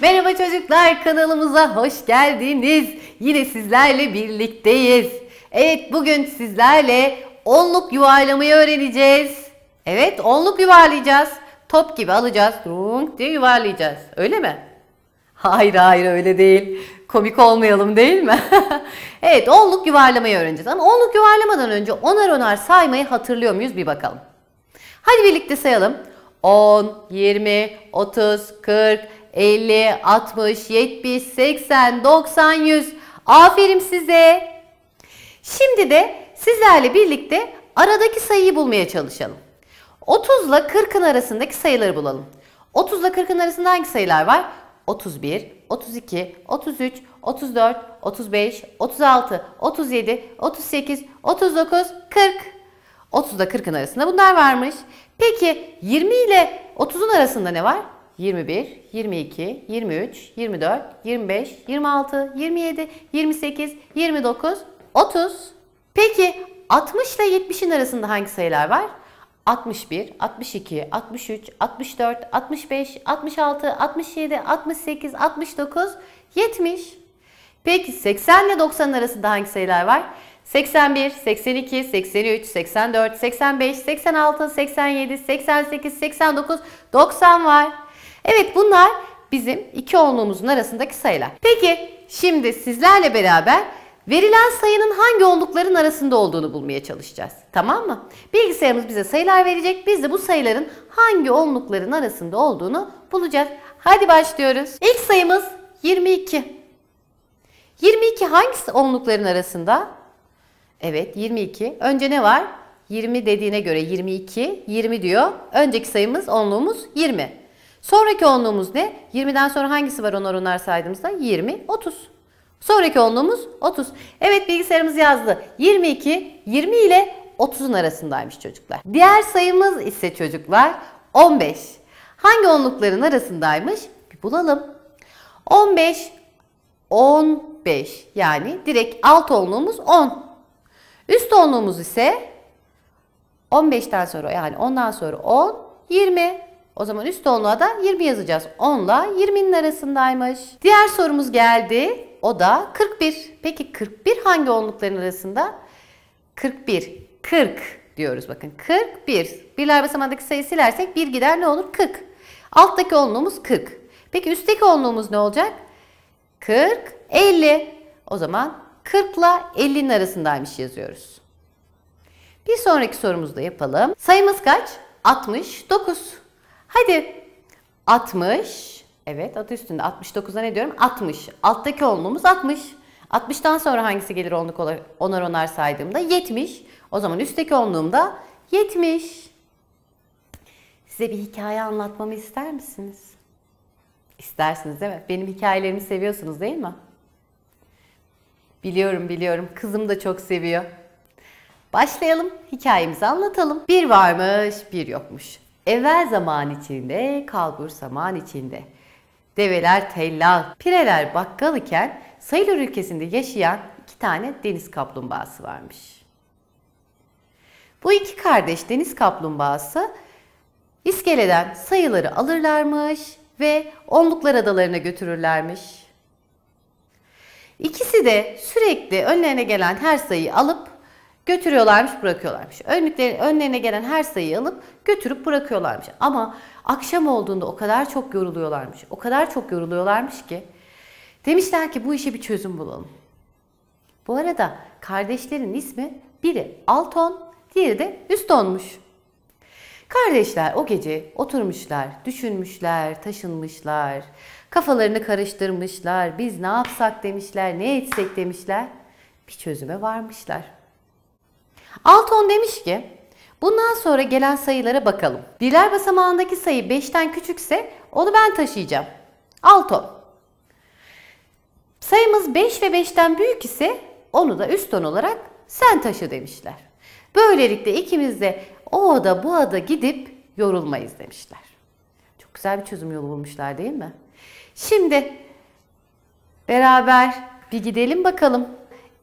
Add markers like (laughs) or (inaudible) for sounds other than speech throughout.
Merhaba çocuklar kanalımıza hoş geldiniz. Yine sizlerle birlikteyiz. Evet bugün sizlerle onluk yuvarlamayı öğreneceğiz. Evet onluk yuvarlayacağız. Top gibi alacağız. Rung diye yuvarlayacağız. Öyle mi? Hayır hayır öyle değil. Komik olmayalım değil mi? (laughs) evet onluk yuvarlamayı öğreneceğiz. Ama onluk yuvarlamadan önce onar onar saymayı hatırlıyor muyuz bir bakalım. Hadi birlikte sayalım. 10, 20, 30, 40, 50, 60, 70, 80, 90, 100. Aferin size. Şimdi de sizlerle birlikte aradaki sayıyı bulmaya çalışalım. 30 ile 40'ın arasındaki sayıları bulalım. 30 ile 40'ın arasında hangi sayılar var? 31, 32, 33, 34, 35, 36, 37, 38, 39, 40. 30 ile 40'ın arasında bunlar varmış. Peki 20 ile 30'un arasında ne var? 21, 22, 23, 24, 25, 26, 27, 28, 29, 30. Peki 60 ile 70'in arasında hangi sayılar var? 61, 62, 63, 64, 65, 66, 67, 68, 69, 70. Peki 80 ile 90'ın arasında hangi sayılar var? 81, 82, 83, 84, 85, 86, 87, 88, 89, 90 var. Evet bunlar bizim iki onluğumuzun arasındaki sayılar. Peki şimdi sizlerle beraber verilen sayının hangi onlukların arasında olduğunu bulmaya çalışacağız. Tamam mı? Bilgisayarımız bize sayılar verecek. Biz de bu sayıların hangi onlukların arasında olduğunu bulacağız. Hadi başlıyoruz. İlk sayımız 22. 22 hangi onlukların arasında? Evet 22. Önce ne var? 20 dediğine göre 22, 20 diyor. Önceki sayımız onluğumuz 20. Sonraki onluğumuz ne? 20'den sonra hangisi var onar onlar saydığımızda? 20, 30. Sonraki onluğumuz 30. Evet bilgisayarımız yazdı. 22, 20 ile 30'un arasındaymış çocuklar. Diğer sayımız ise çocuklar 15. Hangi onlukların arasındaymış? Bir bulalım. 15, 15 yani direkt alt onluğumuz 10. Üst onluğumuz ise 15'ten sonra yani ondan sonra 10, 20. O zaman üst onluğa da 20 yazacağız. 10 ile 20'nin arasındaymış. Diğer sorumuz geldi. O da 41. Peki 41 hangi onlukların arasında? 41. 40 diyoruz bakın. 41. Birler basamadaki sayı silersek bir gider ne olur? 40. Alttaki onluğumuz 40. Peki üstteki onluğumuz ne olacak? 40, 50. O zaman 40 ile 50'nin arasındaymış yazıyoruz. Bir sonraki sorumuzu da yapalım. Sayımız kaç? 69. Hadi 60. Evet at üstünde 69'a ne diyorum? 60. Alttaki onluğumuz 60. 60'tan sonra hangisi gelir onluk olarak onar onar saydığımda? 70. O zaman üstteki onluğumda 70. Size bir hikaye anlatmamı ister misiniz? İstersiniz değil mi? Benim hikayelerimi seviyorsunuz değil mi? Biliyorum biliyorum. Kızım da çok seviyor. Başlayalım. Hikayemizi anlatalım. Bir varmış, bir yokmuş. Evvel zaman içinde, kalbur zaman içinde. Develer tellal, pireler bakkal iken Sayılır ülkesinde yaşayan iki tane deniz kaplumbağası varmış. Bu iki kardeş deniz kaplumbağası iskeleden sayıları alırlarmış ve Onluklar Adalarına götürürlermiş. İkisi de sürekli önlerine gelen her sayıyı alıp Götürüyorlarmış, bırakıyorlarmış. Önlüklerin, önlerine gelen her sayıyı alıp götürüp bırakıyorlarmış. Ama akşam olduğunda o kadar çok yoruluyorlarmış. O kadar çok yoruluyorlarmış ki demişler ki bu işe bir çözüm bulalım. Bu arada kardeşlerin ismi biri Alton, diğeri de Üston'muş. Kardeşler o gece oturmuşlar, düşünmüşler, taşınmışlar. Kafalarını karıştırmışlar. Biz ne yapsak demişler, ne etsek demişler. Bir çözüme varmışlar. Alton demiş ki bundan sonra gelen sayılara bakalım. Birler basamağındaki sayı 5'ten küçükse onu ben taşıyacağım. Alton. Sayımız 5 ve 5'ten büyük ise onu da üst ton olarak sen taşı demişler. Böylelikle ikimiz de o ada bu ada gidip yorulmayız demişler. Çok güzel bir çözüm yolu bulmuşlar değil mi? Şimdi beraber bir gidelim bakalım.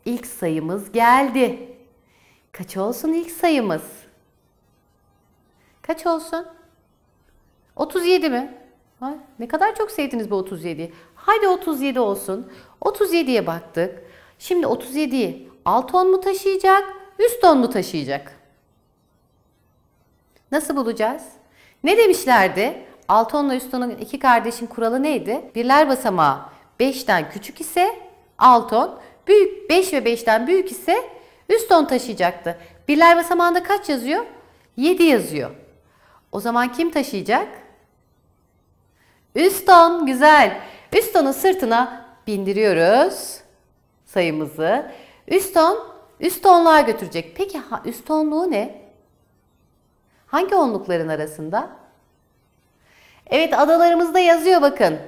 İlk sayımız geldi. Kaç olsun ilk sayımız? Kaç olsun? 37 mi? Ha, ne kadar çok sevdiniz bu 37'yi. Haydi 37 olsun. 37'ye baktık. Şimdi 37'yi alt on mu taşıyacak, üst on mu taşıyacak? Nasıl bulacağız? Ne demişlerdi? Alt onla üst onun iki kardeşin kuralı neydi? Birler basamağı 5'ten küçük ise alt on, büyük 5 ve 5'ten büyük ise Üst 10 taşıyacaktı. Birler basamağında kaç yazıyor? 7 yazıyor. O zaman kim taşıyacak? Üst 10 güzel. Üst 10'un sırtına bindiriyoruz sayımızı. Üst 10 üst 10'luğa götürecek. Peki üst 10'luğu ne? Hangi onlukların arasında? Evet adalarımızda yazıyor bakın.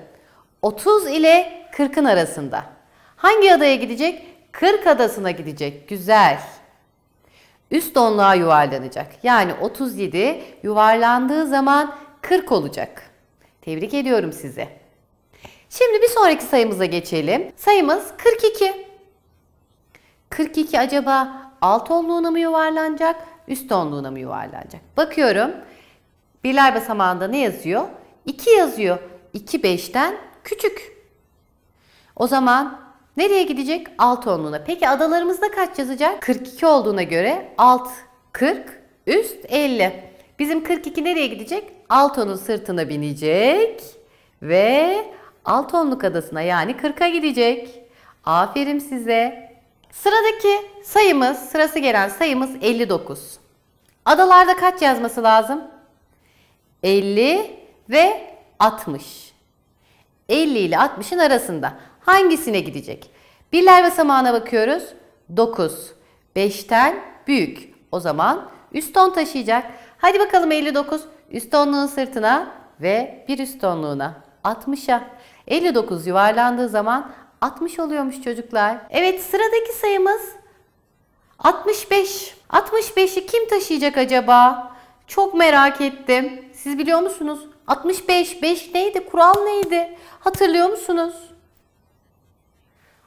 30 ile 40'ın arasında. Hangi adaya gidecek? Kırk adasına gidecek. Güzel. Üst onluğa yuvarlanacak. Yani 37 yuvarlandığı zaman 40 olacak. Tebrik ediyorum sizi. Şimdi bir sonraki sayımıza geçelim. Sayımız 42. 42 acaba alt onluğuna mı yuvarlanacak, üst onluğuna mı yuvarlanacak? Bakıyorum. Birler basamağında ne yazıyor? 2 yazıyor. 2 5'ten küçük. O zaman Nereye gidecek? 6 onluğuna. Peki adalarımızda kaç yazacak? 42 olduğuna göre alt 40, üst 50. Bizim 42 nereye gidecek? onun sırtına binecek ve onluk adasına yani 40'a gidecek. Aferin size. Sıradaki sayımız, sırası gelen sayımız 59. Adalarda kaç yazması lazım? 50 ve 60. 50 ile 60'ın arasında hangisine gidecek? Birler basamağına bakıyoruz. 9. 5'ten büyük. O zaman üst ton taşıyacak. Hadi bakalım 59. Üst tonluğun sırtına ve bir üst tonluğuna. 60'a. 59 yuvarlandığı zaman 60 oluyormuş çocuklar. Evet sıradaki sayımız 65. 65'i kim taşıyacak acaba? Çok merak ettim. Siz biliyor musunuz? 65, 5 neydi? Kural neydi? Hatırlıyor musunuz?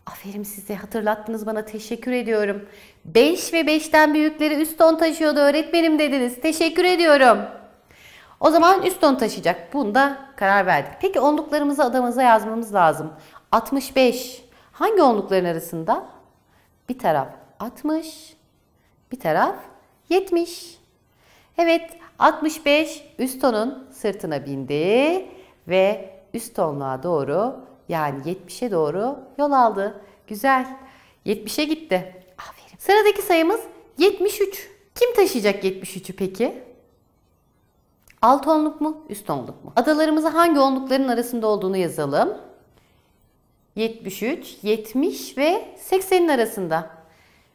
Aferin size hatırlattınız bana teşekkür ediyorum. 5 ve 5'ten büyükleri üst ton taşıyordu öğretmenim dediniz. Teşekkür ediyorum. O zaman üst ton taşıyacak. Bunda karar verdik. Peki onluklarımızı adamıza yazmamız lazım. 65 hangi onlukların arasında? Bir taraf 60, bir taraf 70. Evet 65 üst tonun sırtına bindi ve üst tonluğa doğru yani 70'e doğru yol aldı. Güzel. 70'e gitti. Aferin. Sıradaki sayımız 73. Kim taşıyacak 73'ü peki? Alt onluk mu, üst onluk mu? Adalarımızı hangi onlukların arasında olduğunu yazalım. 73, 70 ve 80'in arasında.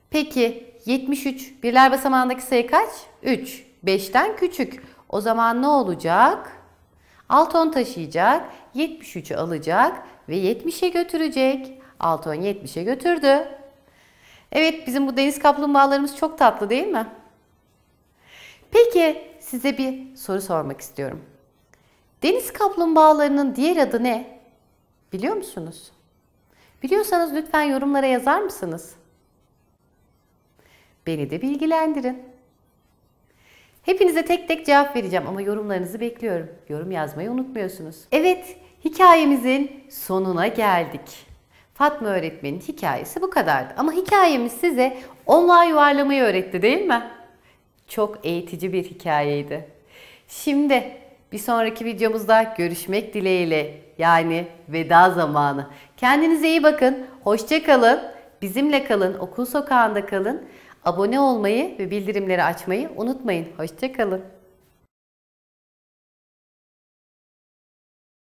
Peki 73 birler basamağındaki sayı kaç? 3. 5'ten küçük. O zaman ne olacak? Alton taşıyacak, 73'ü alacak ve 70'e götürecek. Alton 70'e götürdü. Evet bizim bu deniz kaplumbağalarımız çok tatlı değil mi? Peki size bir soru sormak istiyorum. Deniz kaplumbağalarının diğer adı ne? Biliyor musunuz? Biliyorsanız lütfen yorumlara yazar mısınız? Beni de bilgilendirin. Hepinize tek tek cevap vereceğim ama yorumlarınızı bekliyorum. Yorum yazmayı unutmuyorsunuz. Evet, hikayemizin sonuna geldik. Fatma öğretmenin hikayesi bu kadardı. Ama hikayemiz size online yuvarlamayı öğretti değil mi? Çok eğitici bir hikayeydi. Şimdi bir sonraki videomuzda görüşmek dileğiyle yani veda zamanı. Kendinize iyi bakın, hoşça kalın, bizimle kalın, okul sokağında kalın. Abone olmayı ve bildirimleri açmayı unutmayın. Hoşçakalın.